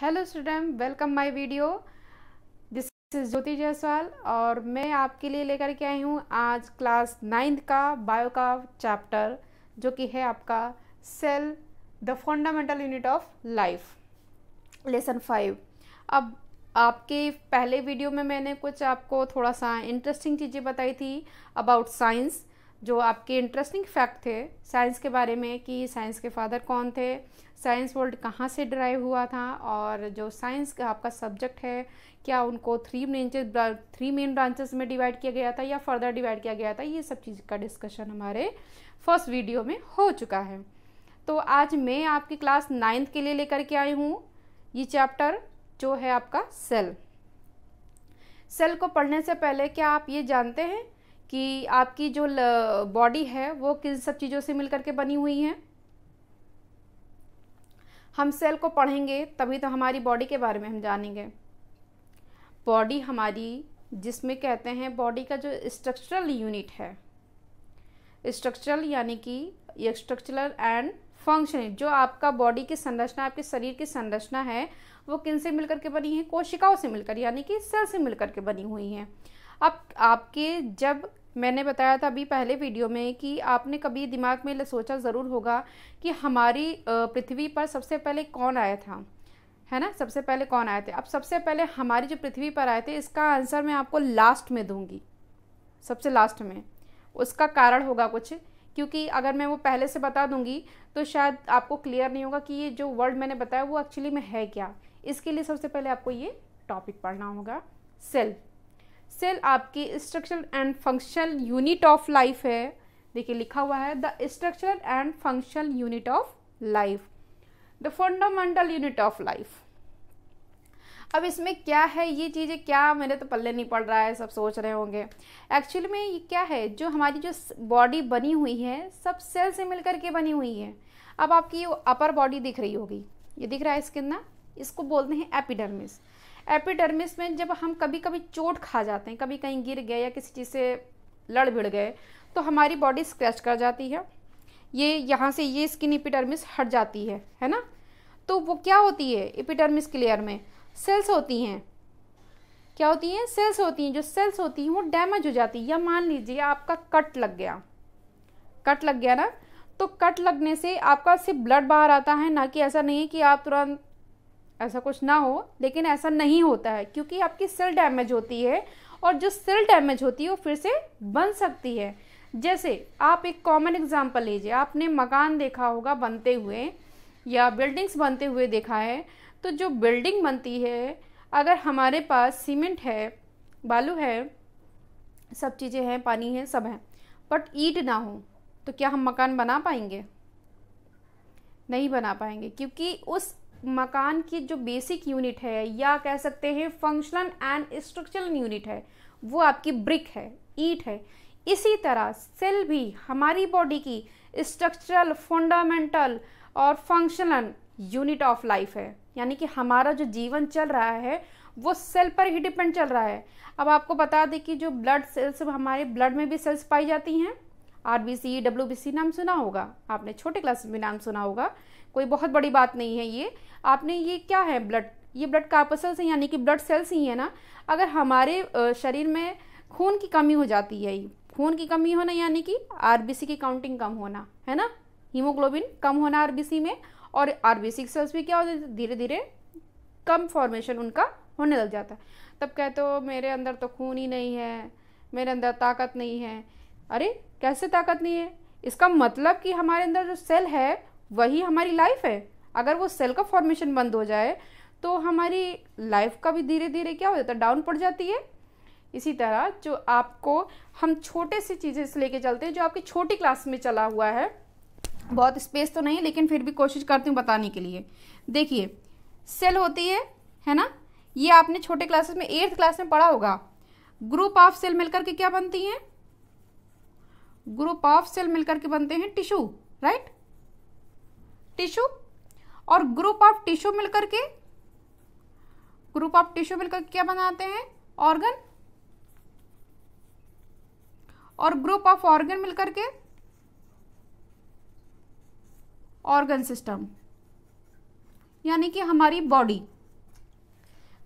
hello student welcome my video this is Jyoti Jaiswal और मैं आपके लिए लेकर के आई हूँ आज क्लास नाइन्थ का बायो का चैप्टर जो कि है आपका cell the fundamental unit of life lesson five अब आपके पहले वीडियो में मैंने कुछ आपको थोड़ा सा इंटरेस्टिंग चीज़ें बताई थी अबाउट साइंस जो आपके इंटरेस्टिंग फैक्ट थे साइंस के बारे में कि साइंस के फादर कौन थे साइंस वर्ल्ड कहाँ से ड्राइव हुआ था और जो साइंस का आपका सब्जेक्ट है क्या उनको three main three main branches में डिवाइड किया गया था या फर्दर डिवाइड किया गया था ये सब चीज़ का डिस्कशन हमारे फर्स्ट वीडियो में हो चुका है तो आज मैं आपकी क्लास नाइन्थ के लिए लेकर के आई हूँ ये चैप्टर जो है आपका सेल सेल को पढ़ने से पहले क्या आप ये जानते हैं कि आपकी जो बॉडी है वो किन सब चीज़ों से मिलकर के बनी हुई है हम सेल को पढ़ेंगे तभी तो हमारी बॉडी के बारे में हम जानेंगे बॉडी हमारी जिसमें कहते हैं बॉडी का जो स्ट्रक्चरल यूनिट है स्ट्रक्चरल यानी कि स्ट्रक्चरल एंड फंक्शन जो आपका बॉडी की संरचना आपके शरीर की संरचना है वो किन से मिलकर के बनी है कोशिकाओं से मिलकर यानी कि सेल से मिलकर के बनी हुई हैं अब आपके जब मैंने बताया था अभी पहले वीडियो में कि आपने कभी दिमाग में सोचा ज़रूर होगा कि हमारी पृथ्वी पर सबसे पहले कौन आया था है ना सबसे पहले कौन आए थे अब सबसे पहले हमारी जो पृथ्वी पर आए थे इसका आंसर मैं आपको लास्ट में दूंगी सबसे लास्ट में उसका कारण होगा कुछ क्योंकि अगर मैं वो पहले से बता दूंगी तो शायद आपको क्लियर नहीं होगा कि ये जो वर्ड मैंने बताया वो एक्चुअली में है क्या इसके लिए सबसे पहले आपको ये टॉपिक पढ़ना होगा सेल्फ सेल आपकी structure and functional unit of life है देखिए लिखा हुआ है the structural and functional unit of life the fundamental unit of life अब इसमें क्या है ये चीज़ें क्या मेरे तो पल्ले नहीं पड़ रहा है सब सोच रहे होंगे एक्चुअली में ये क्या है जो हमारी जो बॉडी बनी हुई है सब सेल से मिल करके बनी हुई है अब आपकी अपर बॉडी दिख रही होगी ये दिख रहा है स्किन ना इसको बोलते हैं एपिडर्मिस एपिडर्मिस में जब हम कभी कभी चोट खा जाते हैं कभी कहीं गिर गए या किसी चीज़ से लड़ भिड़ गए तो हमारी बॉडी स्क्रैच कर जाती है ये यहाँ से ये स्किन इपिडर्मिस हट जाती है है ना तो वो क्या होती है इपिडर्मिस क्लियर में सेल्स होती हैं क्या होती हैं सेल्स होती हैं जो सेल्स होती हैं वो डैमेज हो जाती है या मान लीजिए आपका कट लग गया कट लग गया ना तो कट लगने से आपका सिर्फ ब्लड बाहर आता है ना कि ऐसा नहीं है कि आप तुरंत ऐसा कुछ ना हो लेकिन ऐसा नहीं होता है क्योंकि आपकी सिल डैमेज होती है और जो सिल डैमेज होती है वो फिर से बन सकती है जैसे आप एक कॉमन एग्जाम्पल लीजिए आपने मकान देखा होगा बनते हुए या बिल्डिंग्स बनते हुए देखा है तो जो बिल्डिंग बनती है अगर हमारे पास सीमेंट है बालू है सब चीज़ें हैं पानी है सब हैं बट ईट ना हो तो क्या हम मकान बना पाएंगे नहीं बना पाएंगे क्योंकि उस मकान की जो बेसिक यूनिट है या कह सकते हैं फंक्शनल एंड स्ट्रक्चरल यूनिट है वो आपकी ब्रिक है ईट है इसी तरह सेल भी हमारी बॉडी की स्ट्रक्चरल फंडामेंटल और फंक्शनल यूनिट ऑफ लाइफ है यानी कि हमारा जो जीवन चल रहा है वो सेल पर ही डिपेंड चल रहा है अब आपको बता दें कि जो ब्लड सेल्स हमारे ब्लड में भी सेल्स पाई जाती हैं R B C W B C नाम सुना होगा आपने छोटे क्लास में नाम सुना होगा कोई बहुत बड़ी बात नहीं है ये आपने ये क्या है ब्लड ये ब्लड कार्पसल्स हैं यानी कि ब्लड सेल्स ही है ना अगर हमारे शरीर में खून की कमी हो जाती है खून की कमी होना यानी कि आरबीसी की काउंटिंग कम होना है ना हीमोग्लोबिन कम होना आरबीसी में और आरबीसी सेल्स भी क्या जाते धीरे धीरे कम फॉर्मेशन उनका होने लग जाता है तब कहते हो तो, मेरे अंदर तो खून ही नहीं है मेरे अंदर ताकत नहीं है अरे कैसे ताकत नहीं है इसका मतलब कि हमारे अंदर जो सेल है वही हमारी लाइफ है अगर वो सेल का फॉर्मेशन बंद हो जाए तो हमारी लाइफ का भी धीरे धीरे क्या हो जाता है डाउन पड़ जाती है इसी तरह जो आपको हम छोटे सी चीज़ें से लेके चलते हैं जो आपकी छोटी क्लास में चला हुआ है बहुत स्पेस तो नहीं है लेकिन फिर भी कोशिश करती हूँ बताने के लिए देखिए सेल होती है है ना ये आपने छोटे क्लासेस में एट्थ क्लास में पढ़ा होगा ग्रुप ऑफ सेल मिलकर के क्या बनती हैं ग्रुप ऑफ सेल मिलकर के बनते हैं टिश्यू राइट टिश्यू और ग्रुप ऑफ टिश्यू मिलकर के ग्रुप ऑफ टिश्यू मिलकर क्या बनाते हैं ऑर्गन और ग्रुप ऑफ ऑर्गन मिलकर के ऑर्गन सिस्टम यानी कि हमारी बॉडी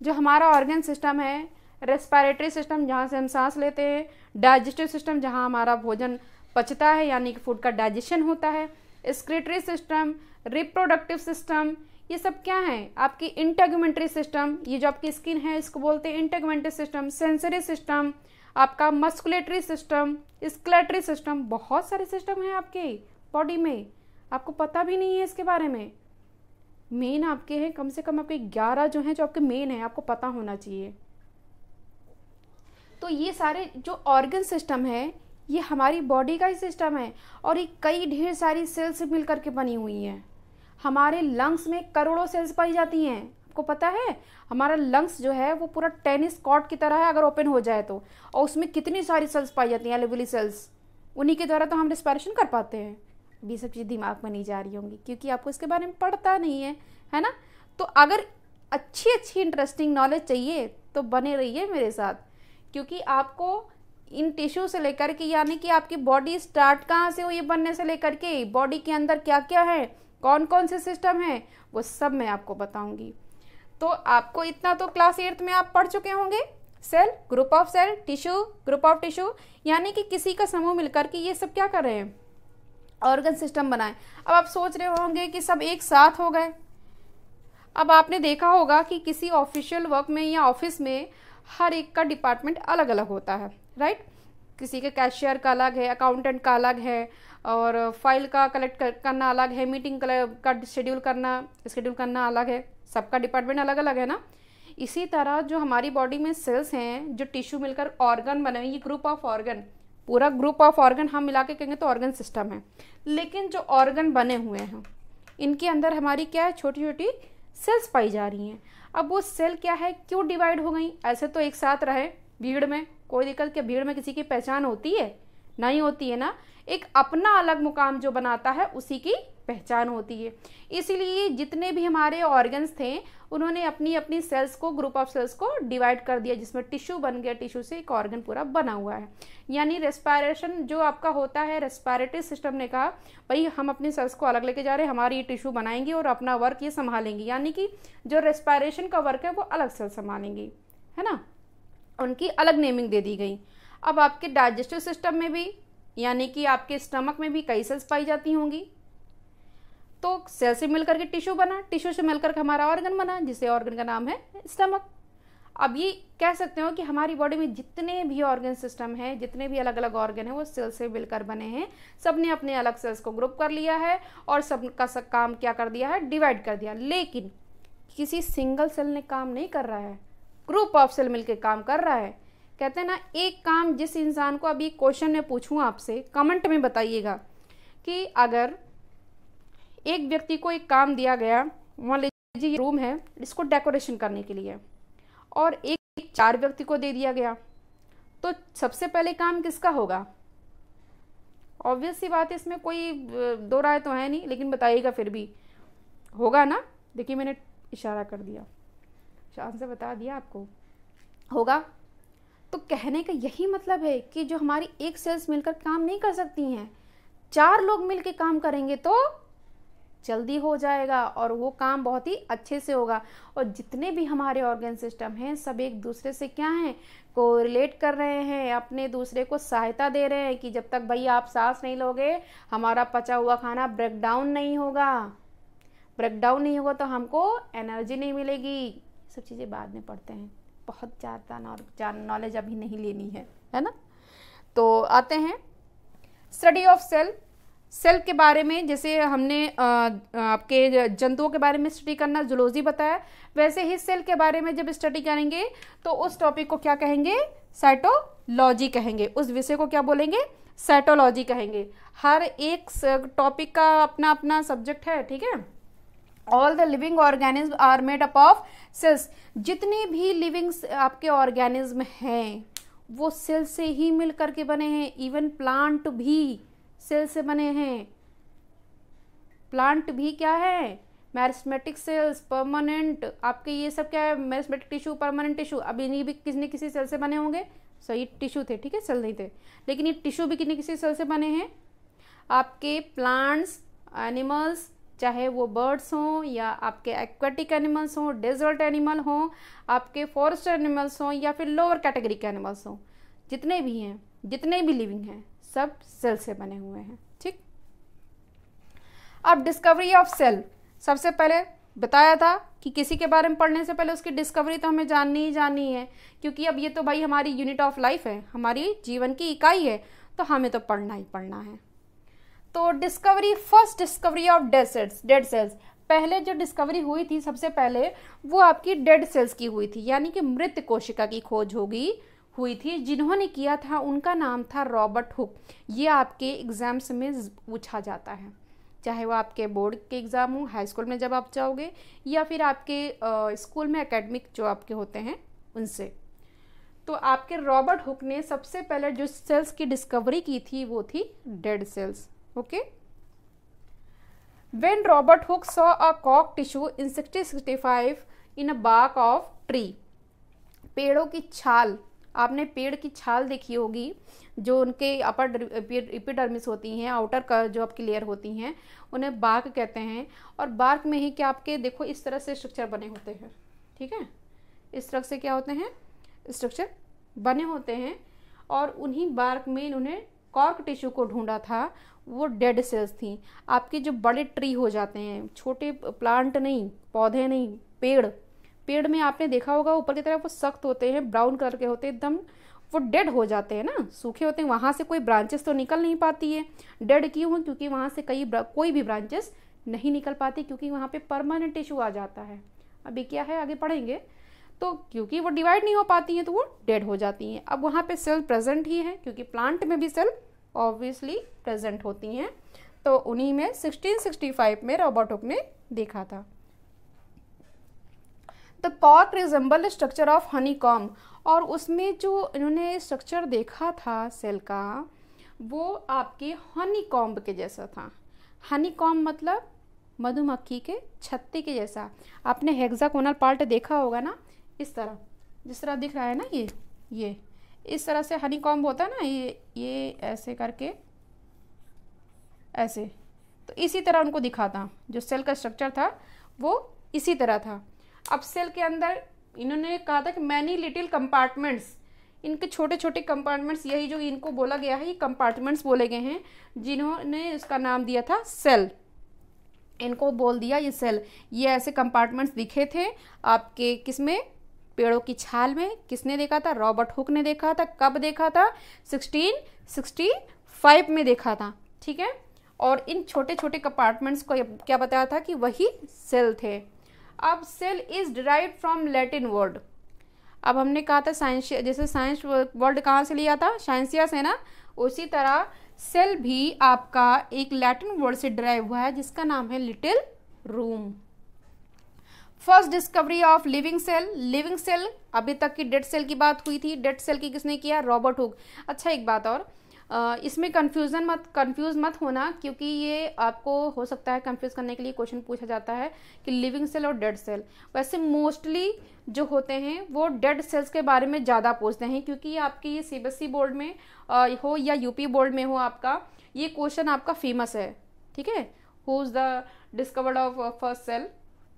जो हमारा ऑर्गन सिस्टम है रेस्पिरेटरी सिस्टम जहाँ से हम सांस लेते हैं डाइजेस्टिव सिस्टम जहाँ हमारा भोजन पचता है यानी कि फूड का डाइजेशन होता है स्क्रेटरी सिस्टम रिप्रोडक्टिव सिस्टम ये सब क्या है आपकी इंटेगमेंट्री सिस्टम ये जो आपकी स्किन है इसको बोलते हैं इंटेगमेंट्री सिस्टम सेंसरी सिस्टम आपका मस्कुलेटरी सिस्टम स्क्लेटरी सिस्टम बहुत सारे सिस्टम हैं आपके बॉडी में आपको पता भी नहीं है इसके बारे में मेन आपके हैं कम से कम आपके ग्यारह जो हैं जो आपके मेन हैं आपको पता होना चाहिए तो ये सारे जो ऑर्गन सिस्टम है ये हमारी बॉडी का ही सिस्टम है और ये कई ढेर सारी सेल्स मिल करके बनी हुई हैं हमारे लंग्स में करोड़ों सेल्स पाई जाती हैं आपको पता है हमारा लंग्स जो है वो पूरा टेनिस कॉर्ट की तरह है अगर ओपन हो जाए तो और उसमें कितनी सारी सेल्स पाई जाती हैं एलिवली सेल्स उन्हीं के द्वारा तो हम रिस्पायरेशन कर पाते हैं ये सब चीज़ दिमाग में नहीं जा रही होंगी क्योंकि आपको इसके बारे में पढ़ता नहीं है है ना तो अगर अच्छी अच्छी इंटरेस्टिंग नॉलेज चाहिए तो बने रहिए मेरे साथ क्योंकि आपको इन टिश्यू से लेकर के यानी कि आपकी बॉडी स्टार्ट कहाँ से हुई बनने से लेकर के बॉडी के अंदर क्या क्या है कौन कौन से सिस्टम है वो सब मैं आपको बताऊंगी तो आपको इतना तो क्लास एट्थ में आप पढ़ चुके होंगे cell group of cell tissue group of tissue यानी कि किसी का समूह मिलकर के ये सब क्या कर रहे हैं ऑर्गन सिस्टम बनाए अब आप सोच रहे होंगे कि सब एक साथ हो गए अब आपने देखा होगा कि किसी ऑफिशियल वर्क में या ऑफिस में हर एक का डिपार्टमेंट अलग अलग होता है राइट किसी के कैशियर का अलग है अकाउंटेंट का अलग है और फाइल का कलेक्ट कर, करना अलग है मीटिंग का शेड्यूल करना शेड्यूल करना अलग है सबका डिपार्टमेंट अलग अलग है ना इसी तरह जो हमारी बॉडी में सेल्स हैं जो टिश्यू मिलकर ऑर्गन बने ये ग्रुप ऑफ ऑर्गन पूरा ग्रुप ऑफ ऑर्गन हम मिला के कहेंगे तो ऑर्गन सिस्टम है लेकिन जो ऑर्गन बने हुए हैं इनके अंदर हमारी क्या है छोटी छोटी सेल्स पाई जा रही हैं अब वो सेल क्या है क्यों डिवाइड हो गई ऐसे तो एक साथ रहे भीड़ में कोई दिक्कत क्या भीड़ में किसी की पहचान होती है नहीं होती है ना एक अपना अलग मुकाम जो बनाता है उसी की पहचान होती है इसीलिए जितने भी हमारे ऑर्गन्स थे उन्होंने अपनी अपनी सेल्स को ग्रुप ऑफ सेल्स को डिवाइड कर दिया जिसमें टिश्यू बन गया टिश्यू से एक ऑर्गन पूरा बना हुआ है यानी रेस्पायरेशन जो आपका होता है रेस्पायरेटरी सिस्टम ने कहा भाई हम अपनी सेल्स को अलग लेके जा रहे हैं हमारी ये टिश्यू बनाएंगे और अपना वर्क ये संभालेंगे यानी कि जो रेस्पायरेशन का वर्क है वो अलग सेल संभालेंगी है ना उनकी अलग नेमिंग दे दी गई अब आपके डाइजेस्टिव सिस्टम में भी यानी कि आपके स्टमक में भी कई सेल्स पाई जाती होंगी तो सेल से मिलकर के टिश्यू बना टिश्यू से मिलकर के हमारा ऑर्गन बना जिसे ऑर्गन का नाम है स्टमक अब ये कह सकते हो कि हमारी बॉडी में जितने भी ऑर्गन सिस्टम हैं जितने भी अलग अलग ऑर्गन हैं वो सेल से मिलकर बने हैं सब ने अपने अलग सेल्स को ग्रुप कर लिया है और सब का सब काम क्या कर दिया है डिवाइड कर दिया लेकिन किसी सिंगल सेल ने काम नहीं कर रहा है ग्रुप ऑफ सेल मिलकर काम कर रहा है कहते हैं ना एक काम जिस इंसान को अभी क्वेश्चन में पूछूँ आपसे कमेंट में बताइएगा कि अगर एक व्यक्ति को एक काम दिया गया मान लीजिए ये रूम है इसको डेकोरेशन करने के लिए और एक, एक चार व्यक्ति को दे दिया गया तो सबसे पहले काम किसका होगा ऑब्वियस सी बात है इसमें कोई दो राय तो है नहीं लेकिन बताइएगा फिर भी होगा ना देखिए मैंने इशारा कर दिया आंसर बता दिया आपको होगा तो कहने का यही मतलब है कि जो हमारी एक सेल्स मिलकर काम नहीं कर सकती हैं चार लोग मिलकर काम करेंगे तो जल्दी हो जाएगा और वो काम बहुत ही अच्छे से होगा और जितने भी हमारे ऑर्गेन सिस्टम हैं सब एक दूसरे से क्या हैं को रिलेट कर रहे हैं अपने दूसरे को सहायता दे रहे हैं कि जब तक भाई आप सांस नहीं लोगे हमारा पचा हुआ खाना ब्रेकडाउन नहीं होगा ब्रेकडाउन नहीं होगा तो हमको एनर्जी नहीं मिलेगी सब चीज़ें बाद में पढ़ते हैं बहुत ज़्यादा जान नॉलेज अभी नहीं लेनी है है ना तो आते हैं स्टडी ऑफ सेल सेल के बारे में जैसे हमने आ, आपके जंतुओं के बारे में स्टडी करना जुलोजी बताया वैसे ही सेल के बारे में जब स्टडी करेंगे तो उस टॉपिक को क्या कहेंगे साइटोलॉजी कहेंगे उस विषय को क्या बोलेंगे साइटोलॉजी कहेंगे हर एक टॉपिक का अपना अपना सब्जेक्ट है ठीक है all the living organism are made up of cells जितने भी लिविंग आपके ऑर्गेनिज्म हैं वो सेल से ही मिल करके बने हैं इवन प्लांट भी सेल से बने हैं प्लांट भी क्या है मैरिस्मेटिक सेल्स परमानेंट आपके ये सब क्या है मैरिस्मेटिक टिश्यू परमानेंट टिश्यू अब इन्हीं भी किसने किसी सेल से बने होंगे सही टिश्यू थे ठीक है सेल नहीं थे लेकिन ये टिश्यू भी किसी किसी सेल से बने हैं आपके प्लांट्स एनिमल्स चाहे वो बर्ड्स हों या आपके एक्वेटिक एनिमल्स हों डेजर्ट एनिमल हों आपके फॉरेस्ट एनिमल्स हों या फिर लोअर कैटेगरी के एनिमल्स हों जितने भी हैं जितने भी लिविंग हैं सब सेल से बने हुए हैं ठीक अब डिस्कवरी ऑफ सेल सबसे पहले बताया था कि किसी के बारे में पढ़ने से पहले उसकी डिस्कवरी तो हमें जाननी ही जाननी है क्योंकि अब ये तो भाई हमारी यूनिट ऑफ लाइफ है हमारी जीवन की इकाई है तो हमें तो पढ़ना ही पढ़ना है तो discovery first discovery of dead cells dead cells पहले जो डिस्कवरी हुई थी सबसे पहले वो आपकी डेड सेल्स की हुई थी यानी कि मृत कोशिका की खोज होगी हुई थी जिन्होंने किया था उनका नाम था रॉबर्ट हुक ये आपके एग्ज़ाम्स में पूछा जाता है चाहे वो आपके बोर्ड के एग्ज़ाम हो हाई स्कूल में जब आप जाओगे या फिर आपके स्कूल में एकेडमिक जो आपके होते हैं उनसे तो आपके रॉबर्ट हुक ने सबसे पहले जो सेल्स की डिस्कवरी की थी वो थी dead cells okay when robert hooke saw a cockatoo in 1665 in a bark of tree पेड़ों की छाल आपने पेड़ की छाल देखी होगी जो उनके अपर इपिडर्मिस होती हैं आउटर का जो आपकी लेयर होती हैं उन्हें बाक कहते हैं और बाक में ही क्या आपके देखो इस तरह से स्ट्रक्चर बने होते हैं ठीक है इस तरह से क्या होते हैं स्ट्रक्चर बने होते हैं और उन्हीं बार्क में इन्होंने कॉर्क टिश्यू को ढूंढा था वो डेड सेल्स थी आपके जो बड़े ट्री हो जाते हैं छोटे प्लांट नहीं पौधे नहीं पेड़ पेड़ में आपने देखा होगा ऊपर की तरफ वो सख्त होते हैं ब्राउन कलर के होते हैं एकदम वो डेड हो जाते हैं ना सूखे होते हैं वहाँ से कोई ब्रांचेस तो निकल नहीं पाती है डेड क्यों है क्योंकि वहाँ से कई कोई भी ब्रांचेस नहीं निकल पाती क्योंकि वहाँ पे परमानेंट टिश्यू आ जाता है अभी क्या है आगे पढ़ेंगे तो क्योंकि वो डिवाइड नहीं हो पाती हैं तो वो डेड हो जाती हैं अब वहाँ पे सेल प्रेजेंट ही है क्योंकि प्लांट में भी सेल ऑब्वियसली प्रेजेंट होती हैं तो उन्हीं में 1665 में रॉबर्ट हुक ने देखा था द कॉक resemble structure of honey comb और उसमें जो इन्होंने स्ट्रक्चर देखा था सेल का वो आपके हनी कॉम्ब के जैसा था हनी कॉम्ब मतलब मधुमक्खी के छत्ते के जैसा आपने हेक्साकोनल पार्ट देखा होगा ना इस तरह जिस तरह दिख रहा है ना ये ये इस तरह से हनी कॉम्ब होता है ना ये ये ऐसे करके ऐसे तो इसी तरह उनको दिखाता जो सेल का स्ट्रक्चर था वो इसी तरह था अब सेल के अंदर इन्होंने कहा था कि मैनी लिटिल कंपार्टमेंट्स इनके छोटे छोटे कंपार्टमेंट्स यही जो इनको बोला गया है ये कंपार्टमेंट्स बोले गए हैं जिन्होंने इसका नाम दिया था सेल इनको बोल दिया ये सेल ये ऐसे कंपार्टमेंट्स दिखे थे आपके किस में पेड़ों की छाल में किसने देखा था रॉबर्ट हुक ने देखा था कब देखा था 1665 में देखा था ठीक है और इन छोटे छोटे कंपार्टमेंट्स को क्या बताया था कि वही सेल थे अब cell is derive from Latin word अब हमने कहा था साइंस जैसे साइंस वर्ड कहाँ से लिया था साइंसिया से ना उसी तरह सेल भी आपका एक लैटिन वर्ड से ड्राइव हुआ है जिसका नाम है little room first discovery of living cell living cell अभी तक की डेड सेल की बात हुई थी डेड सेल की किसने किया रॉबर्ट हुक अच्छा एक बात और इसमें कन्फ्यूज़न मत कन्फ्यूज़ मत होना क्योंकि ये आपको हो सकता है कन्फ्यूज़ करने के लिए क्वेश्चन पूछा जाता है कि लिविंग सेल और डेड सेल वैसे मोस्टली जो होते हैं वो डेड सेल्स के बारे में ज़्यादा पूछते हैं क्योंकि ये आपके ये सी e बोर्ड में हो या यूपी बोर्ड में हो आपका ये क्वेश्चन आपका फेमस है ठीक है who is the discovered of first cell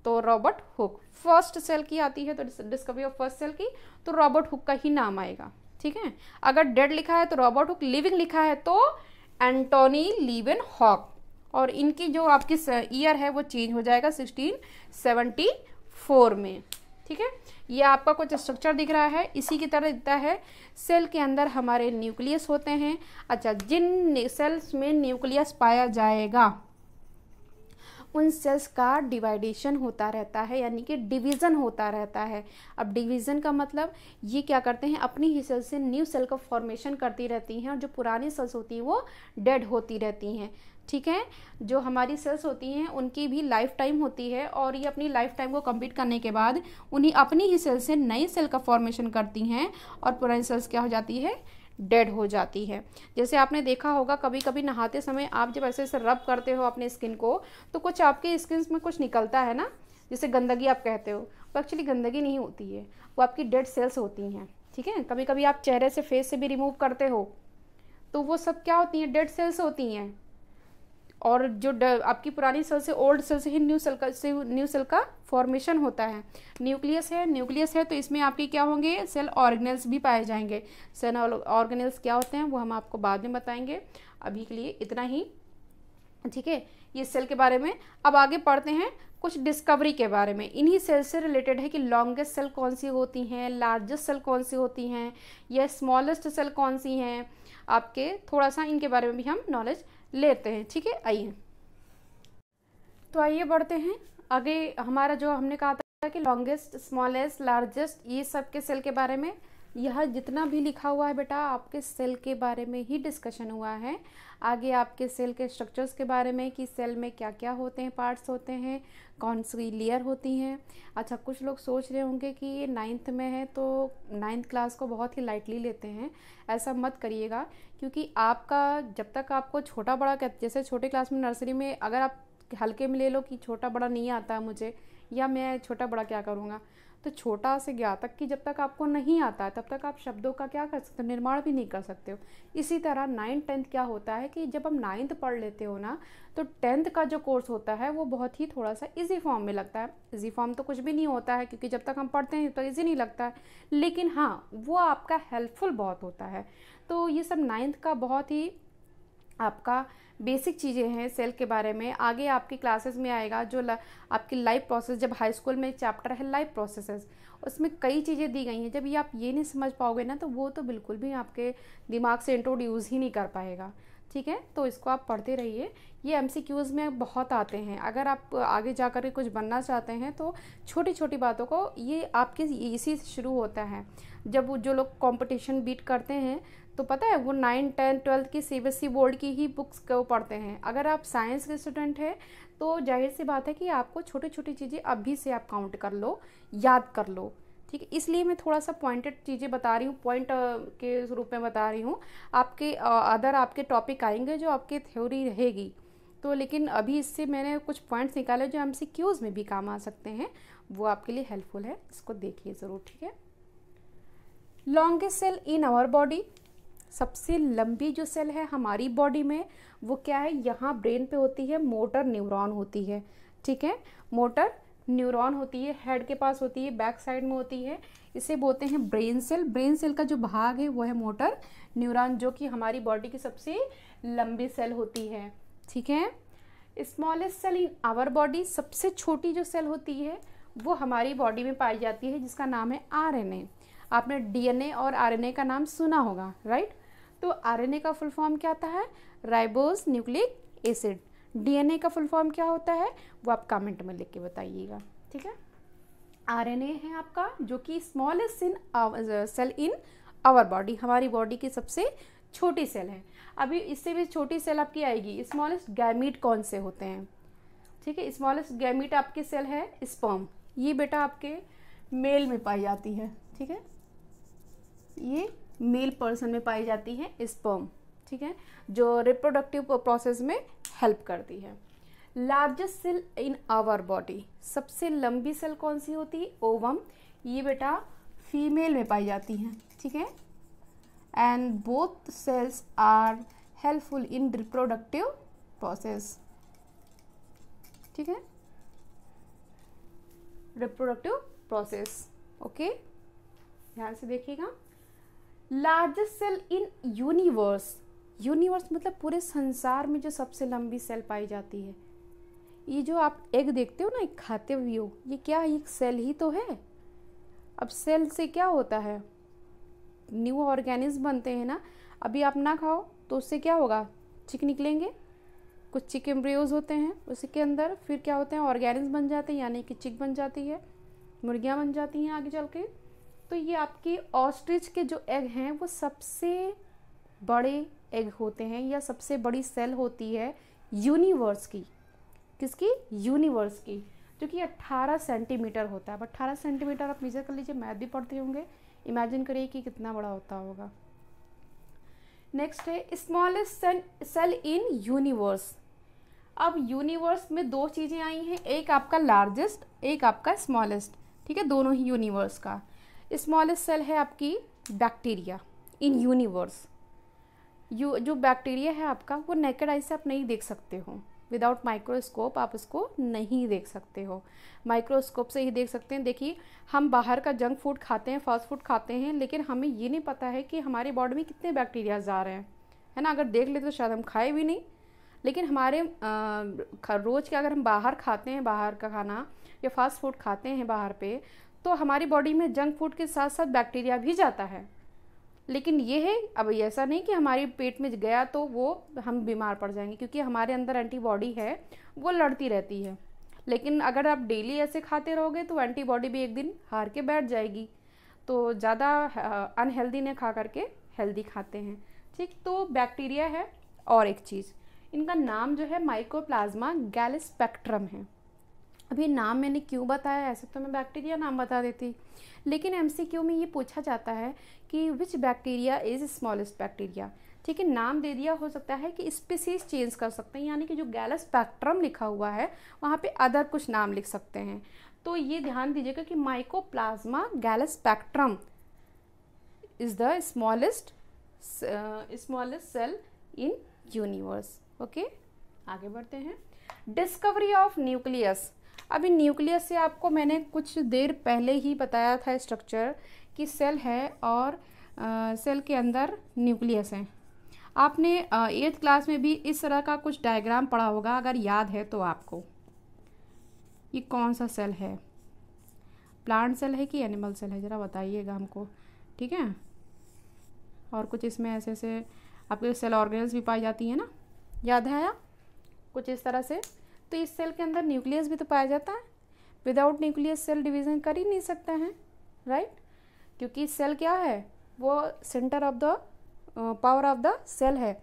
तो रॉबर्ट हुक फर्स्ट सेल की आती है तो डिस्कवरी ऑफ फर्स्ट सेल की तो रॉबर्ट हुक का ही नाम आएगा ठीक है अगर डेड लिखा है तो रॉबर्ट हुक लिविंग लिखा है तो एंटोनी लिविन हॉक और इनकी जो आपकी ईयर है वो चेंज हो जाएगा सिक्सटीन सेवेंटी फोर में ठीक है ये आपका कुछ स्ट्रक्चर दिख रहा है इसी की तरह दिखता है सेल के अंदर हमारे न्यूक्लियस होते हैं अच्छा जिन सेल्स में न्यूक्लियस पाया जाएगा उन सेल्स का डिवाइडेशन होता रहता है यानी कि डिवीज़न होता रहता है अब डिवीज़न का मतलब ये क्या करते हैं अपनी ही सेल से न्यू सेल का फॉर्मेशन करती रहती हैं और जो पुरानी सेल्स होती हैं वो डेड होती रहती हैं ठीक है जो हमारी सेल्स होती हैं उनकी भी लाइफ टाइम होती है और ये अपनी लाइफ टाइम को कंप्लीट करने के बाद उन्हीं अपनी ही सेल से नई सेल का फॉर्मेशन करती हैं और पुरानी सेल्स क्या हो जाती है डेड हो जाती है जैसे आपने देखा होगा कभी कभी नहाते समय आप जब ऐसे ऐसे रब करते हो अपने स्किन को तो कुछ आपके स्किन में कुछ निकलता है ना जैसे गंदगी आप कहते हो वो एक्चुअली गंदगी नहीं होती है वो आपकी डेड सेल्स होती हैं ठीक है कभी कभी आप चेहरे से फेस से भी रिमूव करते हो तो वो सब क्या होती हैं डेड सेल्स होती हैं और जो आपकी पुरानी सेल से ओल्ड सेल से ही न्यू सेल का से न्यू सेल का फॉर्मेशन होता है न्यूक्लियस है न्यूक्लियस है तो इसमें आपके क्या होंगे सेल ऑर्गेनल्स भी पाए जाएंगे सेल ऑर्गेनल्स क्या होते हैं वो हम आपको बाद में बताएंगे अभी के लिए इतना ही ठीक है ये सेल के बारे में अब आगे पढ़ते हैं कुछ डिस्कवरी के बारे में इन्हीं सेल से रिलेटेड है कि लॉन्गेस्ट सेल कौन सी होती हैं लार्जेस्ट सेल कौन सी होती हैं या स्मॉलेस्ट सेल कौन सी हैं आपके थोड़ा सा इनके बारे में भी हम नॉलेज लेते हैं ठीक है आइए तो आइए बढ़ते हैं आगे हमारा जो हमने कहा था कि लॉन्गेस्ट स्मॉलेस्ट लार्जेस्ट ये सब के सेल के बारे में यह जितना भी लिखा हुआ है बेटा आपके सेल के बारे में ही डिस्कशन हुआ है आगे आपके सेल के स्ट्रक्चर्स के बारे में कि सेल में क्या क्या होते हैं पार्ट्स होते हैं कौन सी लेयर होती हैं अच्छा कुछ लोग सोच रहे होंगे कि ये नाइन्थ में है तो नाइन्थ क्लास को बहुत ही लाइटली लेते हैं ऐसा मत करिएगा क्योंकि आपका जब तक आपको छोटा बड़ा जैसे छोटे क्लास में नर्सरी में अगर आप हल्के में ले लो कि छोटा बड़ा नहीं आता मुझे या मैं छोटा बड़ा क्या करूँगा तो छोटा से ज्ञा तक जब तक आपको नहीं आता है तब तक आप शब्दों का क्या कर सकते हो निर्माण भी नहीं कर सकते हो इसी तरह नाइन्थ टेंथ क्या होता है कि जब हम नाइन्थ पढ़ लेते हो ना तो टेंथ का जो कोर्स होता है वो बहुत ही थोड़ा सा इजी फॉर्म में लगता है इजी फॉर्म तो कुछ भी नहीं होता है क्योंकि जब तक हम पढ़ते हैं तो ईजी नहीं लगता है लेकिन हाँ वो आपका हेल्पफुल बहुत होता है तो ये सब नाइन्थ का बहुत ही आपका बेसिक चीज़ें हैं सेल के बारे में आगे आपकी क्लासेस में आएगा जो आपकी लाइफ प्रोसेस जब हाई स्कूल में चैप्टर है लाइफ प्रोसेसेस उसमें कई चीज़ें दी गई हैं जब ये आप ये नहीं समझ पाओगे ना तो वो तो बिल्कुल भी आपके दिमाग से इंट्रोड्यूस ही नहीं कर पाएगा ठीक है तो इसको आप पढ़ते रहिए ये एम में बहुत आते हैं अगर आप आगे जा कर कुछ बनना चाहते हैं तो छोटी छोटी बातों को ये आपके इसी से शुरू होता है जब जो लोग कंपटीशन बीट करते हैं तो पता है वो नाइन टेन ट्वेल्थ की सीबीएसई बोर्ड e की ही बुक्स को पढ़ते हैं अगर आप साइंस के स्टूडेंट हैं तो जाहिर सी बात है कि आपको छोटी छोटी चीज़ें अभी से आप काउंट कर लो याद कर लो ठीक है इसलिए मैं थोड़ा सा पॉइंटेड चीज़ें बता रही हूँ पॉइंट के रूप में बता रही हूँ आपके अदर आपके टॉपिक आएंगे जो आपके थ्योरी रहेगी तो लेकिन अभी इससे मैंने कुछ पॉइंट्स निकाले जो एम में भी काम आ सकते हैं वो आपके लिए हेल्पफुल है इसको देखिए ज़रूर ठीक है longest cell in our body सबसे लंबी जो सेल है हमारी बॉडी में वो क्या है यहाँ ब्रेन पे होती है मोटर न्यूरॉन होती है ठीक है मोटर न्यूरॉन होती है हेड के पास होती है बैक साइड में होती है इसे बोलते हैं ब्रेन सेल ब्रेन सेल का जो भाग है वो है मोटर न्यूरॉन जो कि हमारी बॉडी की सबसे लंबी सेल होती है ठीक है smallest cell in our body सबसे छोटी जो सेल होती है वो हमारी बॉडी में पाई जाती है जिसका नाम है आर आपने डी और आर का नाम सुना होगा राइट तो आर का फुल फॉर्म क्या आता है राइबोस न्यूक्लिक एसिड डीएनए का फुल फॉर्म क्या होता है वो आप कमेंट में लिख के बताइएगा ठीक है आरएनए है आपका जो कि smallest in cell in our body हमारी बॉडी की सबसे छोटी सेल है अभी इससे भी छोटी सेल आपकी आएगी स्मॉलेस्ट गैमिट कौन से होते हैं ठीक है स्मॉलेस्ट गैमिट आपकी सेल है स्पर्म ये बेटा आपके मेल में पाई जाती है ठीक है ये मेल पर्सन में पाई जाती है स्पर्म ठीक है जो रिप्रोडक्टिव प्रोसेस में हेल्प करती है largest cell in our body सबसे लंबी सेल कौन सी होती है ओवम ये बेटा फीमेल में पाई जाती हैं ठीक है and both cells are helpful in reproductive process ठीक है रिप्रोडक्टिव प्रोसेस ओके ध्यान से देखिएगा largest cell in universe universe मतलब पूरे संसार में जो सबसे लंबी सेल पाई जाती है ये जो आप एग देखते हो ना एक खाते हुए हो ये क्या है एक सेल ही तो है अब सेल से क्या होता है न्यू ऑर्गेनिज्म बनते हैं ना अभी आप ना खाओ तो उससे क्या होगा चिक निकलेंगे कुछ चिक एम्ब्रियोज होते हैं उसके अंदर फिर क्या होते हैं ऑर्गेनिज्म बन जाते हैं यानी कि चिक बन जाती है मुर्गियाँ बन जाती हैं आगे चल के तो ये आपकी ऑस्ट्रिच के जो एग हैं वो सबसे बड़े एग होते हैं या सबसे बड़ी सेल होती है यूनिवर्स की किसकी यूनिवर्स की जो कि 18 सेंटीमीटर होता है अब 18 सेंटीमीटर आप मेजर कर लीजिए मैथ भी पढ़ते होंगे इमेजिन करिए कि कितना बड़ा होता होगा नेक्स्ट है स्मॉलेस्ट सेल इन यूनिवर्स अब यूनिवर्स में दो चीज़ें आई हैं एक आपका लार्जेस्ट एक आपका स्मॉलेस्ट ठीक है दोनों ही यूनिवर्स का स्मॉलेस्ट सेल है आपकी बैक्टीरिया इन यूनिवर्स यू जो बैक्टीरिया है आपका वो नेकेड आई से आप नहीं देख सकते हो विदाउट माइक्रोस्कोप आप उसको नहीं देख सकते हो माइक्रोस्कोप से ही देख सकते हैं देखिए हम बाहर का जंक फूड खाते हैं फास्ट फूड खाते हैं लेकिन हमें ये नहीं पता है कि हमारे बॉडी में कितने बैक्टीरियाज आ रहे हैं है ना अगर देख लेते तो शायद हम खाए भी नहीं लेकिन हमारे रोज़ के अगर हम बाहर खाते हैं बाहर का खाना या फास्ट फूड खाते हैं बाहर पे तो हमारी बॉडी में जंक फूड के साथ साथ बैक्टीरिया भी जाता है लेकिन ये है अब ऐसा नहीं कि हमारे पेट में गया तो वो हम बीमार पड़ जाएंगे क्योंकि हमारे अंदर एंटीबॉडी है वो लड़ती रहती है लेकिन अगर आप डेली ऐसे खाते रहोगे तो एंटीबॉडी भी एक दिन हार के बैठ जाएगी तो ज़्यादा अनहेल्दी ने खा करके हेल्दी खाते हैं ठीक तो बैक्टीरिया है और एक चीज़ इनका नाम जो है माइकोप्लाज्मा गैलस्पेक्ट्रम है अभी नाम मैंने क्यों बताया ऐसे तो मैं बैक्टीरिया नाम बता देती लेकिन एम में ये पूछा जाता है कि which bacteria is smallest bacteria ठीक है नाम दे दिया हो सकता है कि स्पीसीज चेंज कर सकते हैं यानी कि जो गैलस स्पेक्ट्रम लिखा हुआ है वहाँ पे अदर कुछ नाम लिख सकते हैं तो ये ध्यान दीजिएगा कि mycoplasma gallus spectrum is the smallest smallest cell in universe okay आगे बढ़ते हैं डिस्कवरी ऑफ न्यूक्लियस अभी न्यूक्लियस से आपको मैंने कुछ देर पहले ही बताया था स्ट्रक्चर कि सेल है और आ, सेल के अंदर न्यूक्लियस है आपने एट्थ क्लास में भी इस तरह का कुछ डायग्राम पढ़ा होगा अगर याद है तो आपको ये कौन सा सेल है प्लांट सेल है कि एनिमल सेल है ज़रा बताइएगा हमको ठीक है और कुछ इसमें ऐसे ऐसे आपके सेल ऑर्गेनल्स भी पाई जाती हैं ना याद है या कुछ इस तरह से तो इस सेल के अंदर न्यूक्लियस भी तो पाया जाता है विदाउट न्यूक्लियस सेल डिवीजन कर ही नहीं सकते हैं राइट क्योंकि सेल क्या है वो centre of the power of the cell है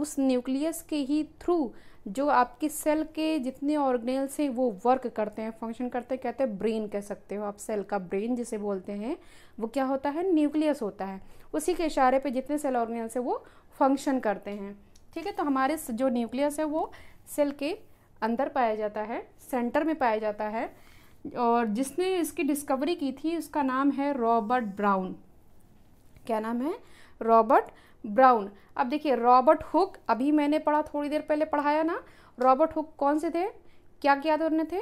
उस न्यूक्लियस के ही थ्रू जो आपके सेल के जितने ऑर्गेनल्स हैं वो वर्क करते हैं फंक्शन करते हैं कहते हैं ब्रेन कह सकते हो आप सेल का ब्रेन जिसे बोलते हैं वो क्या होता है न्यूक्लियस होता है उसी के इशारे पे जितने सेल ऑर्गेनल्स हैं वो फंक्शन करते हैं ठीक है तो हमारे जो न्यूक्लियस है वो सेल के अंदर पाया जाता है सेंटर में पाया जाता है और जिसने इसकी डिस्कवरी की थी उसका नाम है रॉबर्ट ब्राउन क्या नाम है रॉबर्ट ब्राउन अब देखिए रॉबर्ट हुक अभी मैंने पढ़ा थोड़ी देर पहले पढ़ाया ना रॉबर्ट हुक कौन से थे क्या क्या उन्होंने थे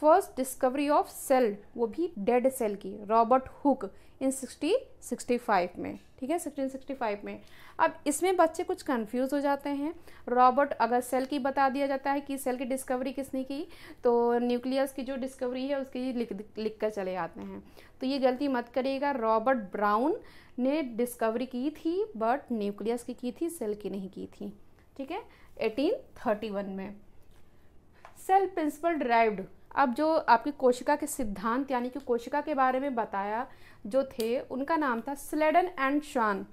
फर्स्ट डिस्कवरी ऑफ सेल वो भी डेड सेल की Robert Hooke in sixty sixty five में ठीक है सिक्सटीन सिक्सटी फाइव में अब इसमें बच्चे कुछ कंफ्यूज हो जाते हैं रॉबर्ट अगर सेल की बता दिया जाता है कि सेल की डिस्कवरी किसने की तो न्यूक्लियस की जो डिस्कवरी है उसकी लिख लिख कर चले आते हैं तो ये गलती मत करिएगा रॉबर्ट ब्राउन ने डिस्कवरी की थी बट न्यूक्लियस की की थी सेल की नहीं की थी ठीक है एटीन थर्टी वन में सेल प्रिंसिपल ड्राइव्ड अब जो आपकी कोशिका के सिद्धांत यानी कि कोशिका के बारे में बताया जो थे उनका नाम था स्लेडन एंड शान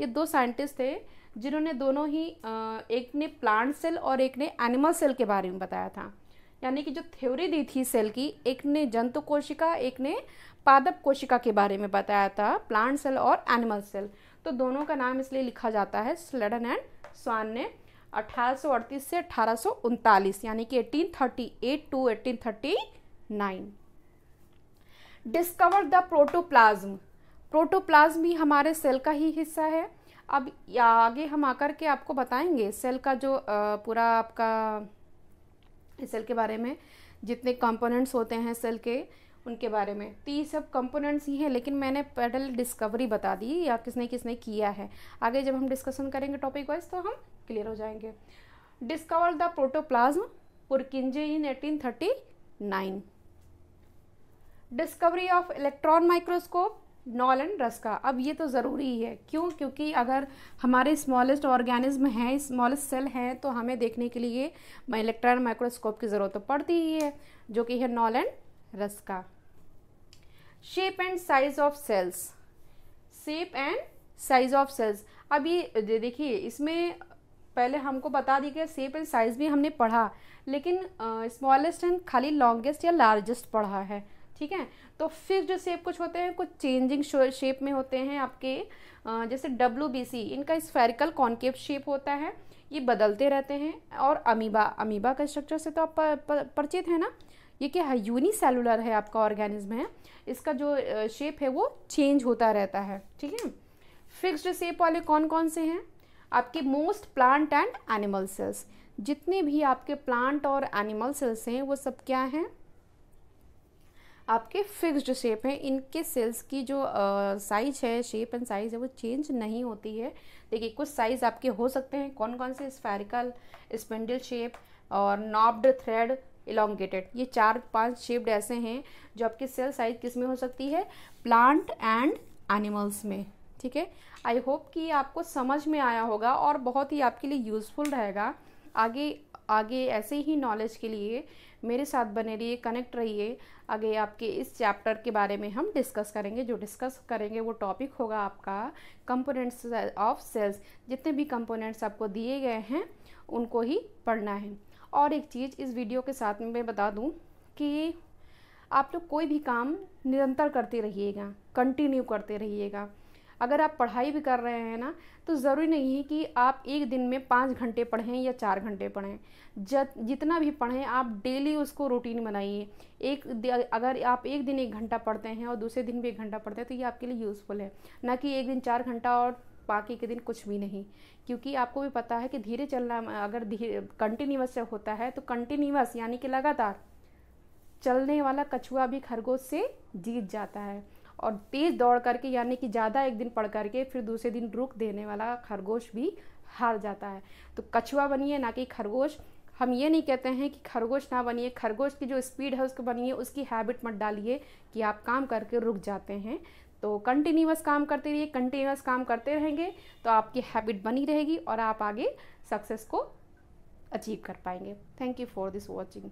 ये दो साइंटिस्ट थे जिन्होंने दोनों ही एक ने प्लांट सेल और एक ने एनिमल सेल के बारे में बताया था यानी कि जो थ्योरी दी थी सेल की एक ने जंतु कोशिका एक ने पादप कोशिका के बारे में बताया था प्लांट सेल और एनिमल सेल तो दोनों का नाम इसलिए लिखा जाता है स्लेडन एंड स्वान ने 1838 से अठारह यानी कि 1838 to nine discover the protoplasm protoplasm भी हमारे सेल का ही हिस्सा है अब आगे हम आकर के आपको बताएंगे सेल का जो पूरा आपका सेल के बारे में जितने कंपोनेंट्स होते हैं सेल के उनके बारे में तो ये सब कंपोनेंट्स ही हैं लेकिन मैंने पैडल डिस्कवरी बता दी या किसने किसने किया है आगे जब हम डिस्कशन करेंगे टॉपिक वाइज तो हम क्लियर हो जाएंगे discover the protoplasm Purkinje in 1839 discovery of electron microscope Knoll and Ruska अब ये तो ज़रूरी है क्यों क्योंकि अगर हमारे स्मॉलेस्ट ऑर्गेनिज्म हैं स्मॉलेस्ट सेल हैं तो हमें देखने के लिए इलेक्ट्रॉन माइक्रोस्कोप की ज़रूरत तो पड़ती ही है जो कि है Knoll and Ruska shape and size of cells shape and size of cells अब ये देखिए इसमें पहले हमको बता दी गई सेप एंड साइज़ भी हमने पढ़ा लेकिन स्मॉलेस्ट एंड खाली लॉन्गेस्ट या लार्जेस्ट पढ़ा है ठीक है तो फिर जो शेप कुछ होते हैं कुछ चेंजिंग शेप में होते हैं आपके uh, जैसे डब्ल्यू बी सी इनका स्फेरिकल कॉन्केव शेप होता है ये बदलते रहते हैं और अमीबा अमीबा का स्ट्रक्चर से तो आप परिचित हैं ना ये क्या है सेलुलर है आपका ऑर्गेनिज्म है इसका जो शेप है वो चेंज होता रहता है ठीक है फिक्स्ड शेप वाले कौन कौन से हैं आपके most plant and animal cells जितने भी आपके प्लांट और एनिमल सेल्स हैं वो सब क्या हैं आपके फिक्स्ड शेप हैं इनके सेल्स की जो साइज uh, है शेप एंड साइज है वो चेंज नहीं होती है देखिए कुछ साइज़ आपके हो सकते हैं कौन कौन से स्फेरिकल स्पेंडल शेप और नॉब्ड थ्रेड इलोंगेटेड ये चार पांच शेप्ड ऐसे हैं जो आपकी सेल साइज किस में हो सकती है प्लांट एंड एनिमल्स में ठीक है आई होप कि आपको समझ में आया होगा और बहुत ही आपके लिए यूज़फुल रहेगा आगे आगे ऐसे ही नॉलेज के लिए मेरे साथ बने रहिए कनेक्ट रहिए आगे आपके इस चैप्टर के बारे में हम डिस्कस करेंगे जो डिस्कस करेंगे वो टॉपिक होगा आपका कंपोनेंट्स ऑफ सेल्स जितने भी कंपोनेंट्स आपको दिए गए हैं उनको ही पढ़ना है और एक चीज़ इस वीडियो के साथ में मैं बता दूँ कि आप लोग कोई भी काम निरंतर करते रहिएगा कंटिन्यू करते रहिएगा अगर आप पढ़ाई भी कर रहे हैं ना तो ज़रूरी नहीं है कि आप एक दिन में पाँच घंटे पढ़ें या चार घंटे पढ़ें जत जितना भी पढ़ें आप डेली उसको रूटीन बनाइए एक अगर आप एक दिन एक घंटा पढ़ते हैं और दूसरे दिन भी एक घंटा पढ़ते हैं तो ये आपके लिए यूज़फुल है ना कि एक दिन चार घंटा और बाकी के दिन कुछ भी नहीं क्योंकि आपको भी पता है कि धीरे चलना अगर धीरे कंटिन्यूस से होता है तो कंटिन्यूस यानी कि लगातार चलने वाला कछुआ भी खरगोश से जीत जाता है और तेज़ दौड़ करके यानी कि ज़्यादा एक दिन पढ़ करके फिर दूसरे दिन रुक देने वाला खरगोश भी हार जाता है तो कछुआ बनिए ना कि खरगोश हम ये नहीं कहते हैं कि खरगोश ना बनिए खरगोश की जो स्पीड है उसको बनिए उसकी हैबिट मत डालिए कि आप काम करके रुक जाते हैं तो कंटिन्यूस काम करते रहिए कंटिन्यूस काम करते रहेंगे तो आपकी हैबिट बनी रहेगी और आप आगे सक्सेस को अचीव कर पाएंगे thank you for this watching